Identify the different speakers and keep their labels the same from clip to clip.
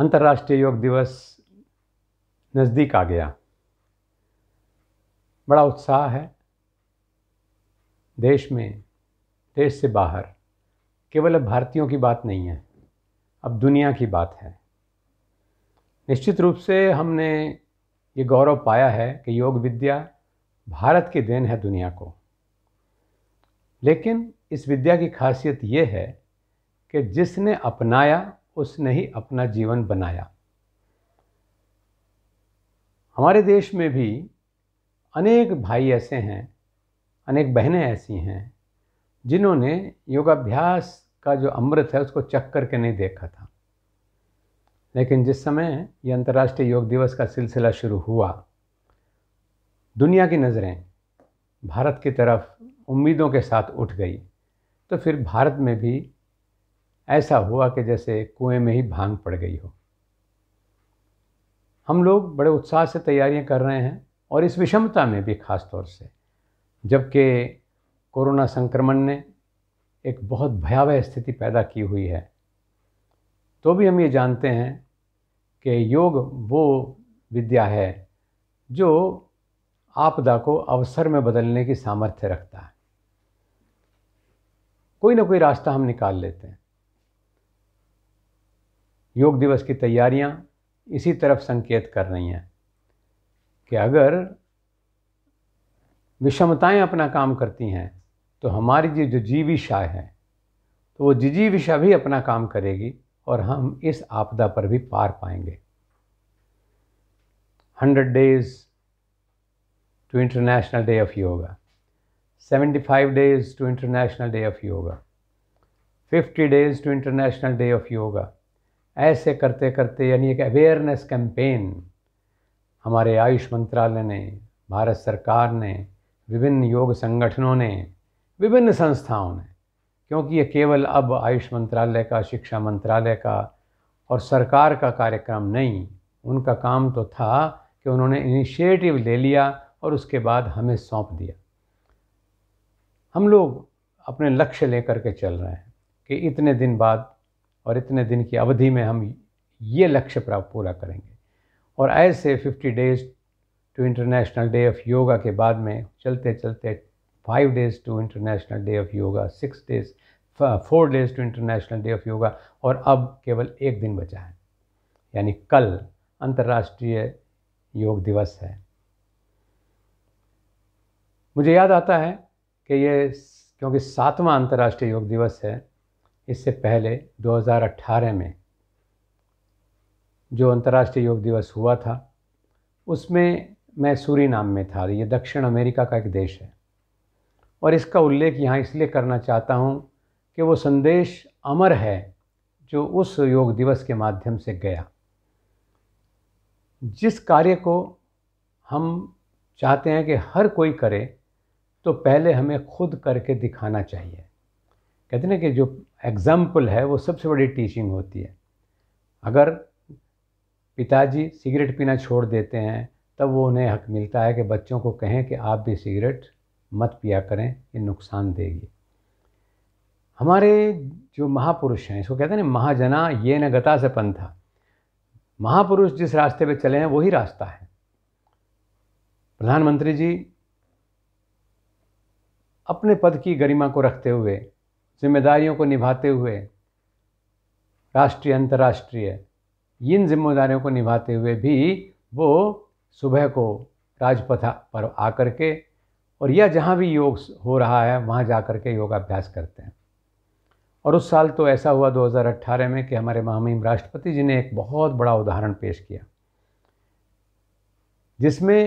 Speaker 1: अंतर्राष्ट्रीय योग दिवस नज़दीक आ गया बड़ा उत्साह है देश में देश से बाहर केवल अब भारतीयों की बात नहीं है अब दुनिया की बात है निश्चित रूप से हमने ये गौरव पाया है कि योग विद्या भारत की देन है दुनिया को लेकिन इस विद्या की खासियत ये है कि जिसने अपनाया उसने ही अपना जीवन बनाया हमारे देश में भी अनेक भाई ऐसे हैं अनेक बहनें ऐसी हैं जिन्होंने योगाभ्यास का जो अमृत है उसको चख करके नहीं देखा था लेकिन जिस समय ये अंतर्राष्ट्रीय योग दिवस का सिलसिला शुरू हुआ दुनिया की नज़रें भारत की तरफ उम्मीदों के साथ उठ गई तो फिर भारत में भी ऐसा हुआ कि जैसे कुएं में ही भांग पड़ गई हो हम लोग बड़े उत्साह से तैयारियां कर रहे हैं और इस विषमता में भी ख़ास तौर से जबकि कोरोना संक्रमण ने एक बहुत भयावह स्थिति पैदा की हुई है तो भी हम ये जानते हैं कि योग वो विद्या है जो आपदा को अवसर में बदलने की सामर्थ्य रखता है कोई ना कोई रास्ता हम निकाल लेते हैं योग दिवस की तैयारियां इसी तरफ संकेत कर रही हैं कि अगर विषमताएं अपना काम करती हैं तो हमारी जो जो शाय है तो वो जिजीविशा भी अपना काम करेगी और हम इस आपदा पर भी पार पाएंगे hundred days to International Day of Yoga seventy five days to International Day of Yoga fifty days to International Day of Yoga ऐसे करते करते यानी एक अवेयरनेस कैंपेन हमारे आयुष मंत्रालय ने भारत सरकार ने विभिन्न योग संगठनों ने विभिन्न संस्थाओं ने क्योंकि ये केवल अब आयुष मंत्रालय का शिक्षा मंत्रालय का और सरकार का कार्यक्रम नहीं उनका काम तो था कि उन्होंने इनिशिएटिव ले लिया और उसके बाद हमें सौंप दिया हम लोग अपने लक्ष्य लेकर के चल रहे हैं कि इतने दिन बाद और इतने दिन की अवधि में हम ये लक्ष्य प्राप्त पूरा करेंगे और ऐसे 50 days to International Day of Yoga के बाद में चलते चलते five days to International Day of Yoga six days four days to International Day of Yoga और अब केवल एक दिन बचा है यानी कल अंतर्राष्ट्रीय योग दिवस है मुझे याद आता है कि ये क्योंकि सातवां अंतर्राष्ट्रीय योग दिवस है इससे पहले 2018 में जो अंतर्राष्ट्रीय योग दिवस हुआ था उसमें मैं सूरी नाम में था ये दक्षिण अमेरिका का एक देश है और इसका उल्लेख यहाँ इसलिए करना चाहता हूँ कि वो संदेश अमर है जो उस योग दिवस के माध्यम से गया जिस कार्य को हम चाहते हैं कि हर कोई करे तो पहले हमें खुद करके दिखाना चाहिए कहते ना कि जो एग्ज़ाम्पल है वो सबसे बड़ी टीचिंग होती है अगर पिताजी सिगरेट पीना छोड़ देते हैं तब वो उन्हें हक मिलता है कि बच्चों को कहें कि आप भी सिगरेट मत पिया करें ये नुकसान देगी हमारे जो महापुरुष हैं इसको कहते हैं ना महाजना ये न गता से पंथा महापुरुष जिस रास्ते पे चले हैं वही रास्ता है प्रधानमंत्री जी अपने पद की गरिमा को रखते हुए जिम्मेदारियों को निभाते हुए राष्ट्रीय अंतर्राष्ट्रीय इन जिम्मेदारियों को निभाते हुए भी वो सुबह को राजपथ पर आकर के और यह जहाँ भी योग हो रहा है वहाँ जा कर के योगाभ्यास करते हैं और उस साल तो ऐसा हुआ 2018 में कि हमारे महामहिम राष्ट्रपति जी ने एक बहुत बड़ा उदाहरण पेश किया जिसमें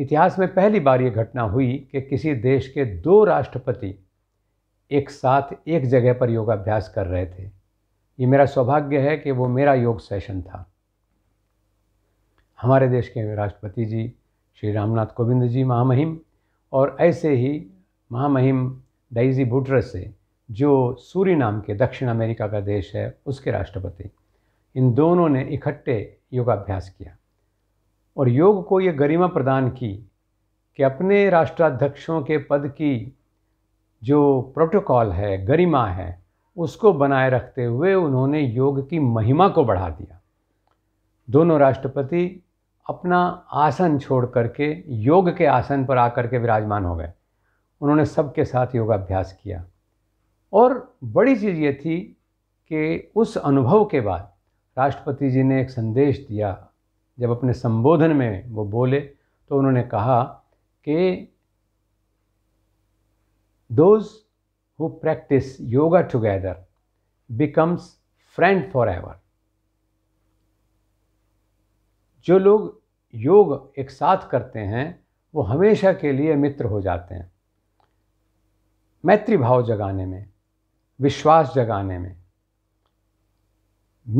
Speaker 1: इतिहास में पहली बार ये घटना हुई कि किसी देश के दो राष्ट्रपति एक साथ एक जगह पर योगाभ्यास कर रहे थे ये मेरा सौभाग्य है कि वो मेरा योग सेशन था हमारे देश के राष्ट्रपति जी श्री रामनाथ कोविंद जी महामहिम और ऐसे ही महामहिम डाइजी बुटरस से जो सूरी नाम के दक्षिण अमेरिका का देश है उसके राष्ट्रपति इन दोनों ने इकट्ठे योगाभ्यास किया और योग को ये गरिमा प्रदान की कि अपने राष्ट्राध्यक्षों के पद की जो प्रोटोकॉल है गरिमा है उसको बनाए रखते हुए उन्होंने योग की महिमा को बढ़ा दिया दोनों राष्ट्रपति अपना आसन छोड़ करके योग के आसन पर आकर के विराजमान हो गए उन्होंने सबके साथ योगाभ्यास किया और बड़ी चीज़ ये थी कि उस अनुभव के बाद राष्ट्रपति जी ने एक संदेश दिया जब अपने संबोधन में वो बोले तो उन्होंने कहा कि those who practice yoga together becomes friend forever जो लोग योग एक साथ करते हैं वो हमेशा के लिए मित्र हो जाते हैं मैत्री भाव जगाने में विश्वास जगाने में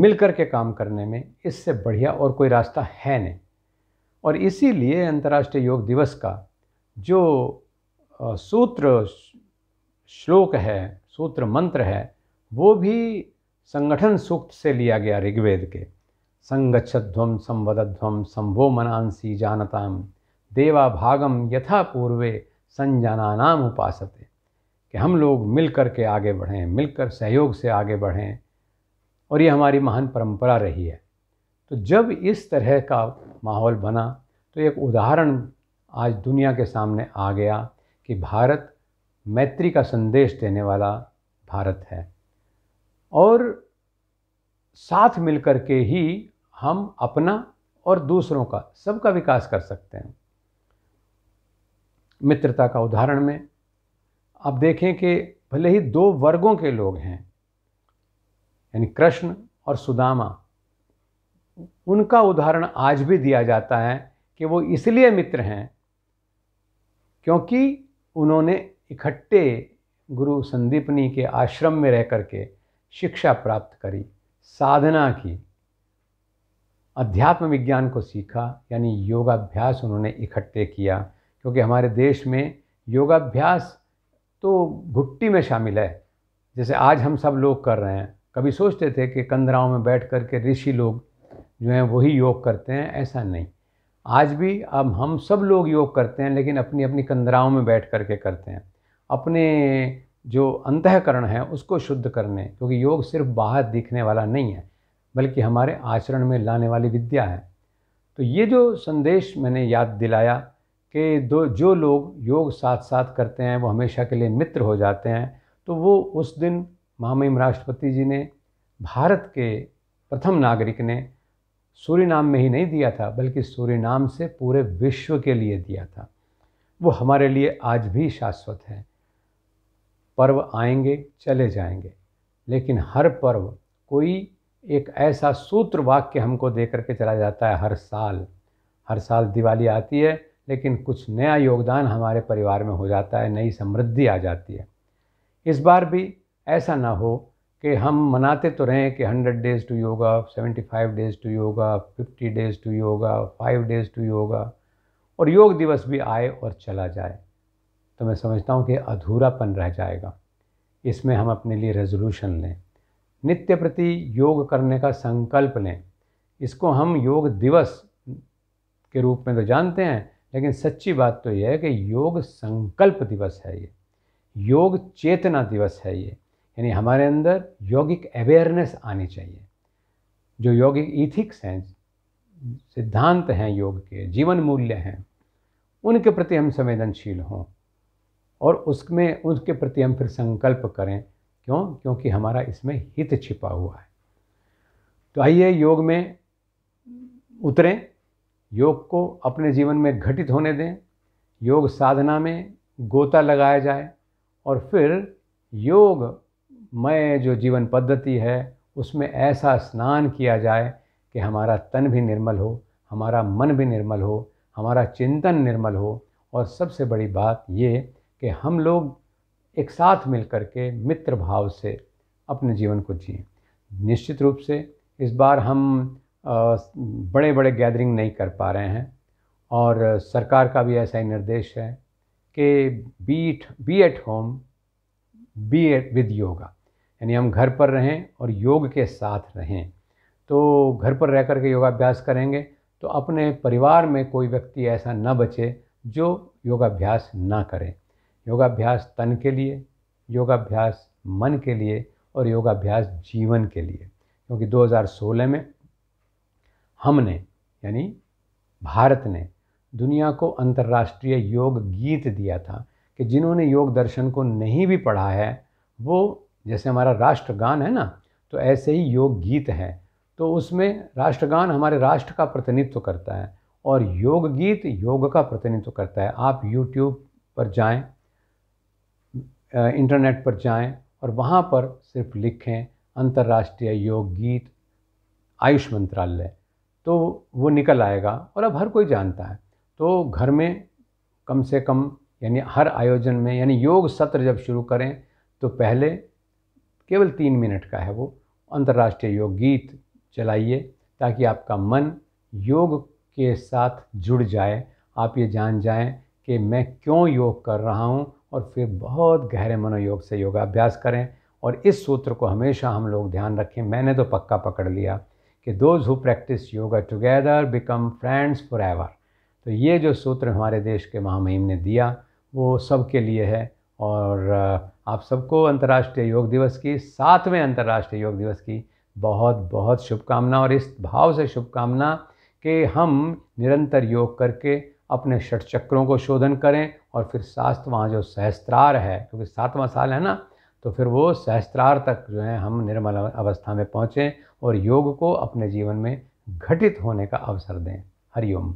Speaker 1: मिलकर के काम करने में इससे बढ़िया और कोई रास्ता है नहीं और इसीलिए अंतर्राष्ट्रीय योग दिवस का जो सूत्र श्लोक है सूत्र मंत्र है वो भी संगठन सूक्त से लिया गया ऋग्वेद के संगच्छध्वम संवदध्वम संभो मनांसी जानताम देवा भागम यथा पूर्वे संजनानाम उपासते कि हम लोग मिलकर के आगे बढ़ें मिलकर सहयोग से आगे बढ़ें और ये हमारी महान परंपरा रही है तो जब इस तरह का माहौल बना तो एक उदाहरण आज दुनिया के सामने आ गया कि भारत मैत्री का संदेश देने वाला भारत है और साथ मिलकर के ही हम अपना और दूसरों का सबका विकास कर सकते हैं मित्रता का उदाहरण में आप देखें कि भले ही दो वर्गों के लोग हैं यानी कृष्ण और सुदामा उनका उदाहरण आज भी दिया जाता है कि वो इसलिए मित्र हैं क्योंकि उन्होंने इकट्ठे गुरु संदीपनी के आश्रम में रह करके शिक्षा प्राप्त करी साधना की अध्यात्म विज्ञान को सीखा यानी योगाभ्यास उन्होंने इकट्ठे किया क्योंकि हमारे देश में योगाभ्यास तो घुट्टी में शामिल है जैसे आज हम सब लोग कर रहे हैं कभी सोचते थे कि कंदराओं में बैठ कर के ऋषि लोग जो हैं वही योग करते हैं ऐसा नहीं आज भी अब हम सब लोग योग करते हैं लेकिन अपनी अपनी कंदराओं में बैठ कर के करते हैं अपने जो अंतकरण है उसको शुद्ध करने क्योंकि योग सिर्फ बाहर दिखने वाला नहीं है बल्कि हमारे आचरण में लाने वाली विद्या है तो ये जो संदेश मैंने याद दिलाया कि दो जो लोग योग साथ साथ करते हैं वो हमेशा के लिए मित्र हो जाते हैं तो वो उस दिन महामहिम राष्ट्रपति जी ने भारत के प्रथम नागरिक ने सूर्य नाम में ही नहीं दिया था बल्कि सूर्य नाम से पूरे विश्व के लिए दिया था वो हमारे लिए आज भी शाश्वत हैं पर्व आएंगे चले जाएंगे लेकिन हर पर्व कोई एक ऐसा सूत्र वाक्य हमको दे करके चला जाता है हर साल हर साल दिवाली आती है लेकिन कुछ नया योगदान हमारे परिवार में हो जाता है नई समृद्धि आ जाती है इस बार भी ऐसा ना हो कि हम मनाते तो रहें कि hundred days to yoga seventy five days to yoga fifty days to yoga five days to yoga और योग दिवस भी आए और चला जाए तो मैं समझता हूँ कि अधूरापन रह जाएगा इसमें हम अपने लिए रेजोल्यूशन लें नित्य प्रति योग करने का संकल्प लें इसको हम योग दिवस के रूप में तो जानते हैं लेकिन सच्ची बात तो यह है कि योग संकल्प दिवस है ये योग चेतना दिवस है ये यानी हमारे अंदर यौगिक अवेयरनेस आनी चाहिए जो यौगिक इथिक्स हैं सिद्धांत हैं योग के जीवन मूल्य हैं उनके प्रति हम संवेदनशील हों और उसमें उसके प्रति हम फिर संकल्प करें क्यों क्योंकि हमारा इसमें हित छिपा हुआ है तो आइए योग में उतरें योग को अपने जीवन में घटित होने दें योग साधना में गोता लगाया जाए और फिर योग मय जो जीवन पद्धति है उसमें ऐसा स्नान किया जाए कि हमारा तन भी निर्मल हो हमारा मन भी निर्मल हो हमारा चिंतन निर्मल हो और सबसे बड़ी बात ये कि हम लोग एक साथ मिलकर के मित्र भाव से अपने जीवन को जिए निश्चित रूप से इस बार हम बड़े बड़े गैदरिंग नहीं कर पा रहे हैं और सरकार का भी ऐसा ही निर्देश है कि beat be at home be at with yoga यानी हम घर पर रहें और योग के साथ रहें तो घर पर रह कर के योगाभ्यास करेंगे तो अपने परिवार में कोई व्यक्ति ऐसा ना बचे जो योगाभ्यास ना करें योगाभ्यास तन के लिए योगाभ्यास मन के लिए और योगाभ्यास जीवन के लिए क्योंकि 2016 में हमने यानी भारत ने दुनिया को अंतर्राष्ट्रीय योग गीत दिया था कि जिन्होंने योग दर्शन को नहीं भी पढ़ा है वो जैसे हमारा राष्ट्रगान है ना तो ऐसे ही योग गीत है तो उसमें राष्ट्रगान हमारे राष्ट्र का प्रतिनिधित्व करता है और योग गीत योग का प्रतिनिधित्व करता है आप यूट्यूब पर जाएं, इंटरनेट पर जाएं और वहाँ पर सिर्फ लिखें अंतर्राष्ट्रीय योग गीत आयुष मंत्रालय तो वो निकल आएगा और अब हर कोई जानता है तो घर में कम से कम यानी हर आयोजन में यानी योग सत्र जब शुरू करें तो पहले केवल तीन मिनट का है वो अंतर्राष्ट्रीय योग गीत चलाइए ताकि आपका मन योग के साथ जुड़ जाए आप ये जान जाएं कि मैं क्यों योग कर रहा हूँ और फिर बहुत गहरे मनोयोग से योगाभ्यास करें और इस सूत्र को हमेशा हम लोग ध्यान रखें मैंने तो पक्का पकड़ लिया कि those who practice yoga together become friends forever तो ये जो सूत्र हमारे देश के महामहिम ने दिया वो सबके लिए है और आप सबको अंतर्राष्ट्रीय योग दिवस की सातवें अंतर्राष्ट्रीय योग दिवस की बहुत बहुत शुभकामना और इस भाव से शुभकामना कि हम निरंतर योग करके अपने षट चक्रों को शोधन करें और फिर वहाँ जो सहस्त्रार है क्योंकि सातवां साल है ना तो फिर वो सहस्त्रार तक जो है हम निर्मल अवस्था में पहुँचें और योग को अपने जीवन में घटित होने का अवसर दें हरिओम